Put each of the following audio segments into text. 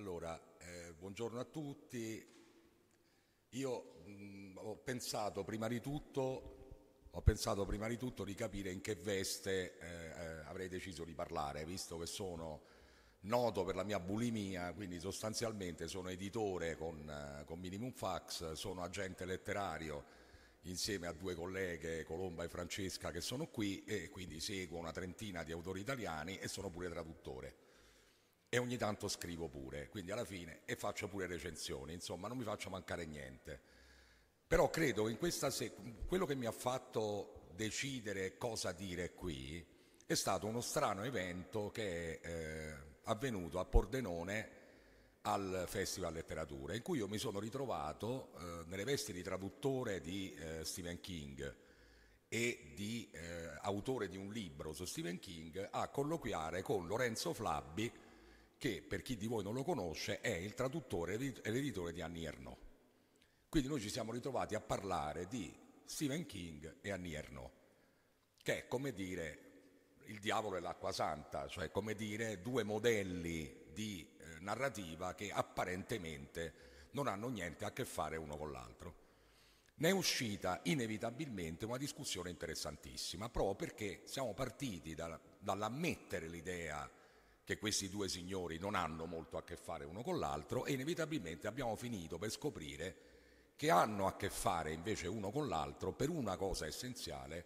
Allora, eh, buongiorno a tutti. Io mh, mm, ho, pensato tutto, ho, pensato prima di tutto, di capire in che veste eh, eh, avrei deciso di parlare, visto che sono noto per la mia bulimia, quindi sostanzialmente sono editore con, eh, con Minimum Fax, sono agente letterario insieme a due colleghe, Colomba e Francesca, che sono qui e quindi seguo una trentina di autori italiani e sono pure traduttore e ogni tanto scrivo pure, quindi alla fine e faccio pure recensioni, insomma non mi faccio mancare niente. Però credo che in questa se- quello che mi ha fatto decidere cosa dire qui è stato uno strano evento che è eh, avvenuto a Pordenone al Festival Letteratura, in cui io mi sono ritrovato eh, nelle vesti di traduttore di eh, Stephen King e di eh, autore di un libro su Stephen King a colloquiare con Lorenzo Flabbi, che per chi di voi non lo conosce è il traduttore e l'editore di Annie Ernaux. Quindi noi ci siamo ritrovati a parlare di Stephen King e Annie Ernaux, che è come dire il diavolo e l'acqua santa, cioè come dire due modelli di eh, narrativa che apparentemente non hanno niente a che fare uno con l'altro. Ne è uscita inevitabilmente una discussione interessantissima, proprio perché siamo partiti da, dall'ammettere l'idea che questi due signori non hanno molto a che fare uno con l'altro e inevitabilmente abbiamo finito per scoprire che hanno a che fare invece uno con l'altro per una cosa essenziale,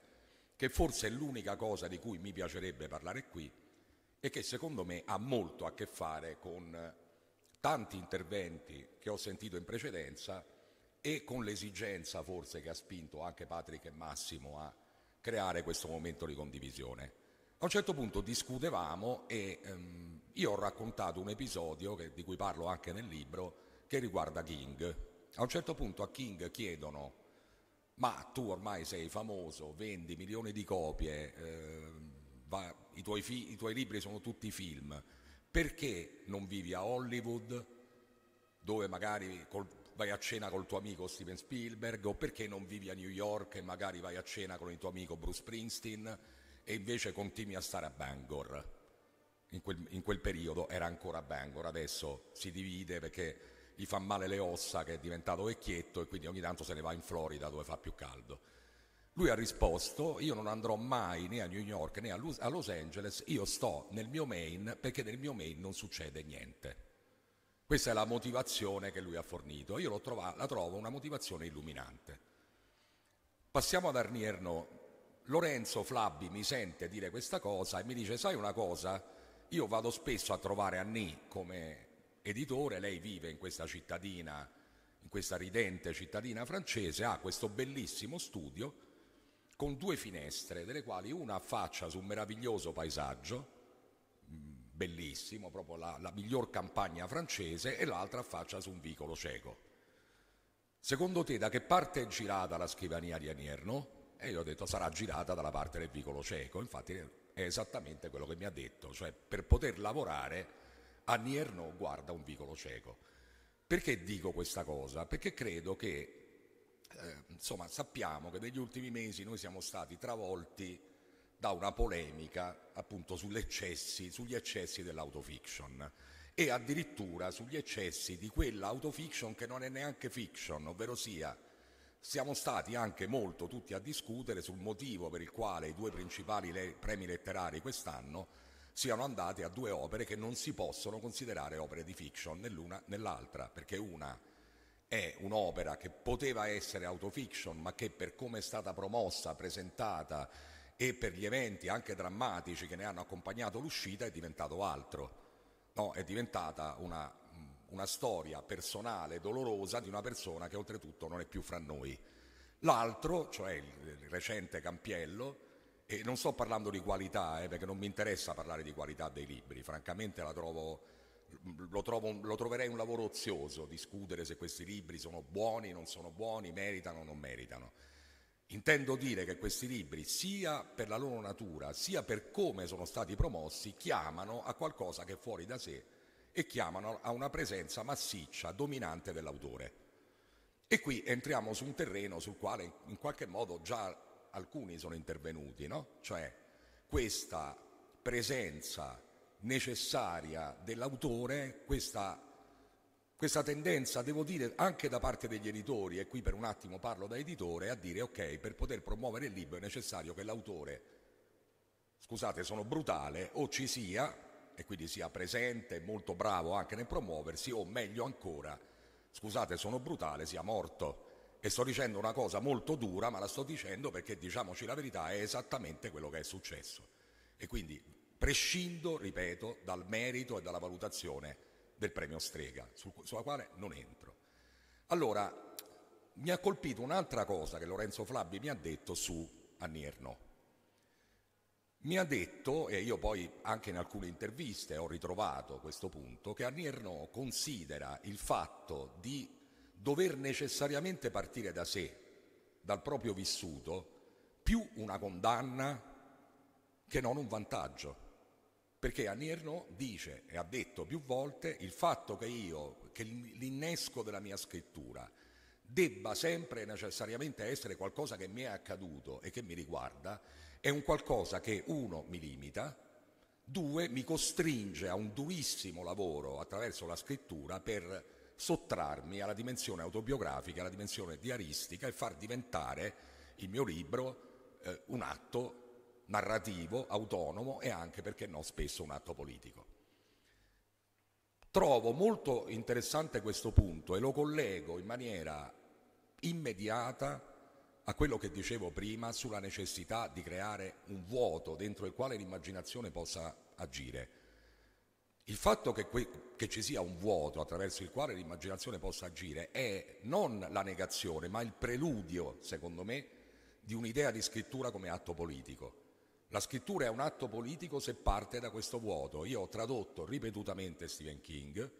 che forse è l'unica cosa di cui mi piacerebbe parlare qui e che secondo me ha molto a che fare con tanti interventi che ho sentito in precedenza e con l'esigenza forse che ha spinto anche Patrick e Massimo a creare questo momento di condivisione. A un certo punto discutevamo e ehm, io ho raccontato un episodio che, di cui parlo anche nel libro che riguarda King. A un certo punto a King chiedono ma tu ormai sei famoso, vendi milioni di copie, eh, va, i, tuoi fi- i tuoi libri sono tutti film, perché non vivi a Hollywood dove magari col, vai a cena col tuo amico Steven Spielberg o perché non vivi a New York e magari vai a cena con il tuo amico Bruce Springsteen? e invece continui a stare a Bangor. In quel, in quel periodo era ancora a Bangor, adesso si divide perché gli fa male le ossa che è diventato vecchietto e quindi ogni tanto se ne va in Florida dove fa più caldo. Lui ha risposto, io non andrò mai né a New York né a Los Angeles, io sto nel mio Maine perché nel mio Maine non succede niente. Questa è la motivazione che lui ha fornito, io trova, la trovo una motivazione illuminante. Passiamo ad Arnierno Lorenzo Flabbi mi sente dire questa cosa e mi dice sai una cosa, io vado spesso a trovare Annie come editore, lei vive in questa cittadina, in questa ridente cittadina francese, ha questo bellissimo studio con due finestre, delle quali una affaccia su un meraviglioso paesaggio, mm, bellissimo, proprio la, la miglior campagna francese, e l'altra affaccia su un vicolo cieco. Secondo te da che parte è girata la scrivania di Annie Anierno? E io ho detto sarà girata dalla parte del vicolo cieco, infatti è esattamente quello che mi ha detto, cioè per poter lavorare a Nierno guarda un vicolo cieco. Perché dico questa cosa? Perché credo che, eh, insomma, sappiamo che negli ultimi mesi noi siamo stati travolti da una polemica appunto eccessi, sugli eccessi dell'autofiction e addirittura sugli eccessi di quella autofiction che non è neanche fiction, ovvero sia siamo stati anche molto tutti a discutere sul motivo per il quale i due principali le- premi letterari quest'anno siano andati a due opere che non si possono considerare opere di fiction nell'una nell'altra, perché una è un'opera che poteva essere autofiction, ma che per come è stata promossa, presentata e per gli eventi anche drammatici che ne hanno accompagnato l'uscita è diventato altro. No, è diventata una una storia personale dolorosa di una persona che oltretutto non è più fra noi. L'altro, cioè il recente Campiello, e non sto parlando di qualità, eh, perché non mi interessa parlare di qualità dei libri, francamente trovo, lo, trovo, lo, troverei un lavoro ozioso discutere se questi libri sono buoni, non sono buoni, meritano o non meritano. Intendo dire che questi libri, sia per la loro natura, sia per come sono stati promossi, chiamano a qualcosa che è fuori da sé e chiamano a una presenza massiccia, dominante dell'autore. E qui entriamo su un terreno sul quale in qualche modo già alcuni sono intervenuti, no? cioè questa presenza necessaria dell'autore, questa, questa, tendenza, devo dire, anche da parte degli editori, e qui per un attimo parlo da editore, a dire ok, per poter promuovere il libro è necessario che l'autore, scusate sono brutale, o ci sia, e quindi sia presente, molto bravo anche nel promuoversi o meglio ancora, scusate sono brutale, sia morto. E sto dicendo una cosa molto dura, ma la sto dicendo perché diciamoci la verità, è esattamente quello che è successo. E quindi prescindo, ripeto, dal merito e dalla valutazione del premio Strega, sulla quale non entro. Allora, mi ha colpito un'altra cosa che Lorenzo Flabbi mi ha detto su Annierno mi ha detto, e io poi anche in alcune interviste ho ritrovato questo punto, che Annie Ernaux considera il fatto di dover necessariamente partire da sé, dal proprio vissuto, più una condanna che non un vantaggio. Perché Annie Ernaux dice e ha detto più volte il fatto che io, che l'innesco della mia scrittura debba sempre necessariamente essere qualcosa che mi è accaduto e che mi riguarda, è un qualcosa che uno mi limita, due mi costringe a un durissimo lavoro attraverso la scrittura per sottrarmi alla dimensione autobiografica, alla dimensione diaristica e far diventare il mio libro eh, un atto narrativo, autonomo e anche, perché no, spesso un atto politico. Trovo molto interessante questo punto e lo collego in maniera immediata a quello che dicevo prima sulla necessità di creare un vuoto dentro il quale l'immaginazione possa agire. Il fatto che, che, ci sia un vuoto attraverso il quale l'immaginazione possa agire è non la negazione, ma il preludio, secondo me, di un'idea di scrittura come atto politico. La scrittura è un atto politico se parte da questo vuoto. Io ho tradotto ripetutamente Stephen King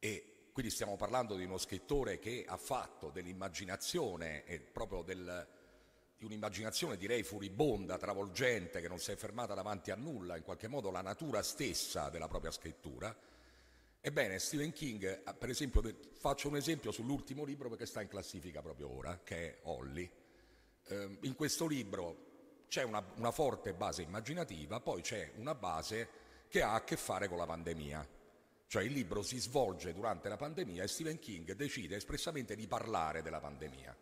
e quindi stiamo parlando di uno scrittore che ha fatto dell'immaginazione e proprio del, di un'immaginazione direi furibonda, travolgente, che non si è fermata davanti a nulla, in qualche modo la natura stessa della propria scrittura. Ebbene, Stephen King, per esempio, faccio un esempio sull'ultimo libro perché sta in classifica proprio ora, che è Holly. Ehm, in questo libro c'è una, una forte base immaginativa, poi c'è una base che ha a che fare con la pandemia. Cioè il libro si svolge durante la pandemia e Stephen King decide espressamente di parlare della pandemia.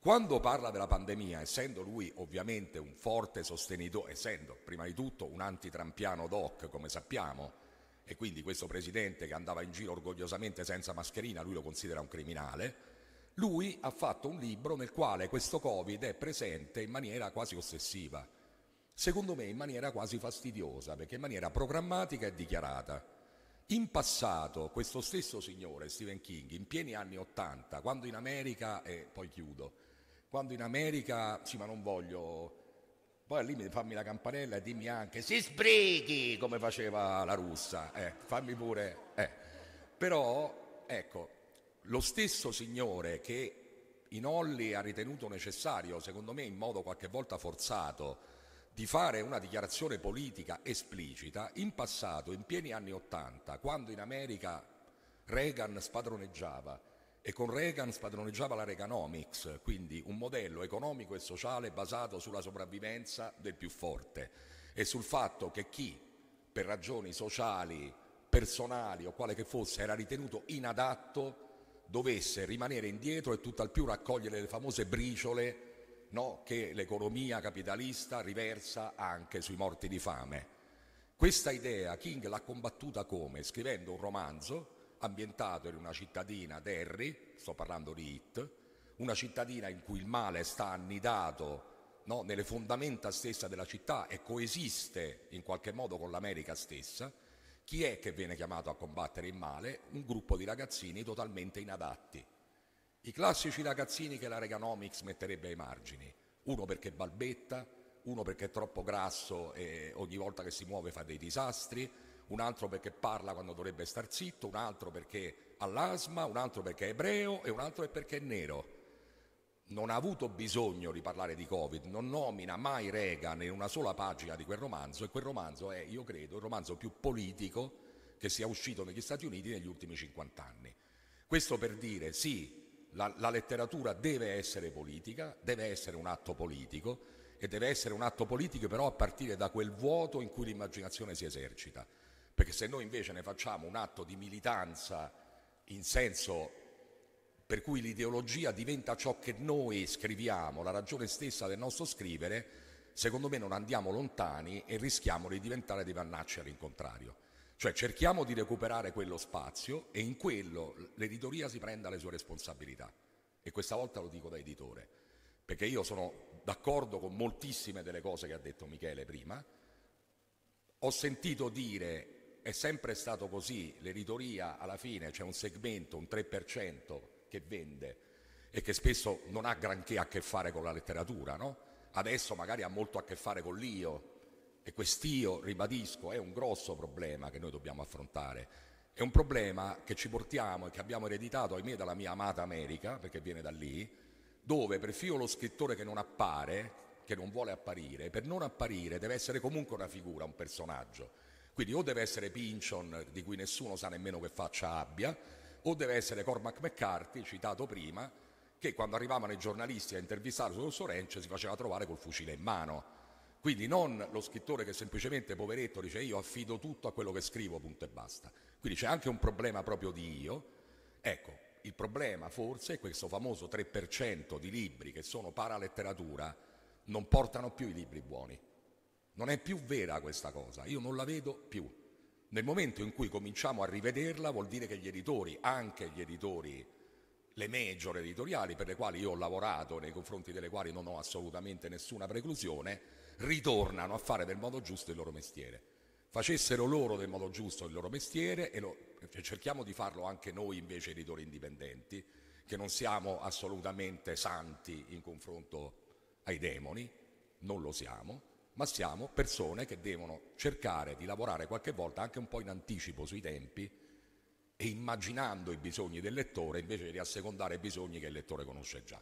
Quando parla della pandemia, essendo lui ovviamente un forte sostenitore, essendo prima di tutto un antitrampiano doc, come sappiamo, e quindi questo presidente che andava in giro orgogliosamente senza mascherina, lui lo considera un criminale, lui ha fatto un libro nel quale questo Covid è presente in maniera quasi ossessiva, secondo me in maniera quasi fastidiosa, perché in maniera programmatica e dichiarata. In passato questo stesso signore, Stephen King, in pieni anni Ottanta, quando in America, e eh, poi chiudo, quando in America, sì ma non voglio, poi al limite fammi la campanella e dimmi anche si sbrighi come faceva la russa, eh, fammi pure, eh. però ecco, lo stesso signore che Inolli ha ritenuto necessario, secondo me in modo qualche volta forzato, di fare una dichiarazione politica esplicita, in passato, in pieni anni Ottanta, quando in America Reagan spadroneggiava e con Reagan spadroneggiava la Reaganomics, quindi un modello economico e sociale basato sulla sopravvivenza del più forte e sul fatto che chi per ragioni sociali, personali o quale che fosse era ritenuto inadatto dovesse rimanere indietro e tutt'al più raccogliere le famose briciole no, che l'economia capitalista riversa anche sui morti di fame. Questa idea King l'ha combattuta come? Scrivendo un romanzo ambientato in una cittadina Derry, sto parlando di It, una cittadina in cui il male sta annidato no, nelle fondamenta stessa della città e coesiste in qualche modo con l'America stessa, chi è che viene chiamato a combattere il male? Un gruppo di ragazzini totalmente inadatti. I classici ragazzini che la Reganomics metterebbe ai margini, uno perché balbetta, uno perché è troppo grasso e ogni volta che si muove fa dei disastri, un altro perché parla quando dovrebbe star zitto, un altro perché ha l'asma, un altro perché è ebreo e un altro perché è nero non ha avuto bisogno di parlare di Covid, non nomina mai Reagan in una sola pagina di quel romanzo e quel romanzo è, io credo, il romanzo più politico che sia uscito negli Stati Uniti negli ultimi 50 anni. Questo per dire sì, la, la letteratura deve essere politica, deve essere un atto politico e deve essere un atto politico però a partire da quel vuoto in cui l'immaginazione si esercita, perché se noi invece ne facciamo un atto di militanza in senso per cui l'ideologia diventa ciò che noi scriviamo, la ragione stessa del nostro scrivere, secondo me non andiamo lontani e rischiamo di diventare dei vannacci all'incontrario. Cioè cerchiamo di recuperare quello spazio e in quello l'editoria si prenda le sue responsabilità. E questa volta lo dico da editore, perché io sono d'accordo con moltissime delle cose che ha detto Michele prima. Ho sentito dire, è sempre stato così, l'editoria alla fine c'è un segmento, un 3% che vende e che spesso non ha granché a che fare con la letteratura, no? Adesso magari ha molto a che fare con l'io e quest'io, ribadisco, è un grosso problema che noi dobbiamo affrontare. È un problema che ci portiamo e che abbiamo ereditato, ahimè, dalla mia amata America, perché viene da lì, dove perfino lo scrittore che non appare, che non vuole apparire, per non apparire deve essere comunque una figura, un personaggio. Quindi o deve essere Pinchon, di cui nessuno sa nemmeno che faccia abbia, o deve essere Cormac McCarthy, citato prima, che quando arrivavano i giornalisti a intervistarlo sul Sorrento si faceva trovare col fucile in mano. Quindi non lo scrittore che semplicemente poveretto dice io affido tutto a quello che scrivo, punto e basta. Quindi c'è anche un problema proprio di io. Ecco, il problema forse è questo famoso 3% di libri che sono paraletteratura non portano più i libri buoni. Non è più vera questa cosa, io non la vedo più. Nel momento in cui cominciamo a rivederla vuol dire che gli editori, anche gli editori, le major editoriali per le quali io ho lavorato, nei confronti delle quali non ho assolutamente nessuna preclusione, ritornano a fare del modo giusto il loro mestiere. Facessero loro del modo giusto il loro mestiere e lo, cerchiamo di farlo anche noi invece editori indipendenti, che non siamo assolutamente santi in confronto ai demoni, non lo siamo, ma siamo persone che devono cercare di lavorare qualche volta anche un po' in anticipo sui tempi e immaginando i bisogni del lettore invece di assecondare i bisogni che il lettore conosce già.